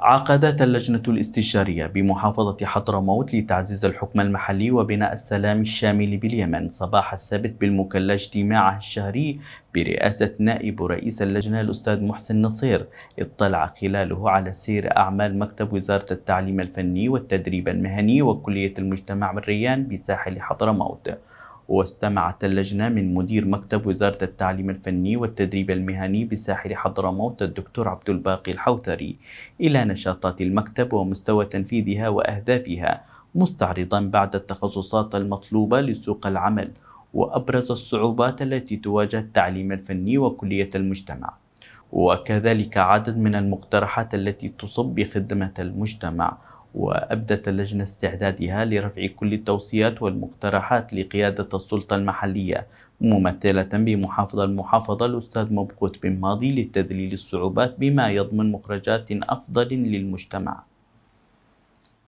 عقدت اللجنة الاستشارية بمحافظة حضرموت لتعزيز الحكم المحلي وبناء السلام الشامل باليمن صباح السبت بالمكلا اجتماعه الشهري برئاسة نائب رئيس اللجنة الأستاذ محسن نصير اطلع خلاله على سير أعمال مكتب وزارة التعليم الفني والتدريب المهني وكلية المجتمع بالريان بساحل حضرموت واستمعت اللجنة من مدير مكتب وزارة التعليم الفني والتدريب المهني بساحل حضرموت الدكتور عبد الباقي الحوثري إلى نشاطات المكتب ومستوى تنفيذها وأهدافها مستعرضا بعد التخصصات المطلوبة لسوق العمل وأبرز الصعوبات التي تواجه التعليم الفني وكلية المجتمع وكذلك عدد من المقترحات التي تصب بخدمة المجتمع وأبدت اللجنة استعدادها لرفع كل التوصيات والمقترحات لقيادة السلطة المحلية ممثلة بمحافظ المحافظة الأستاذ مبقوت بن ماضي لتذليل الصعوبات بما يضمن مخرجات أفضل للمجتمع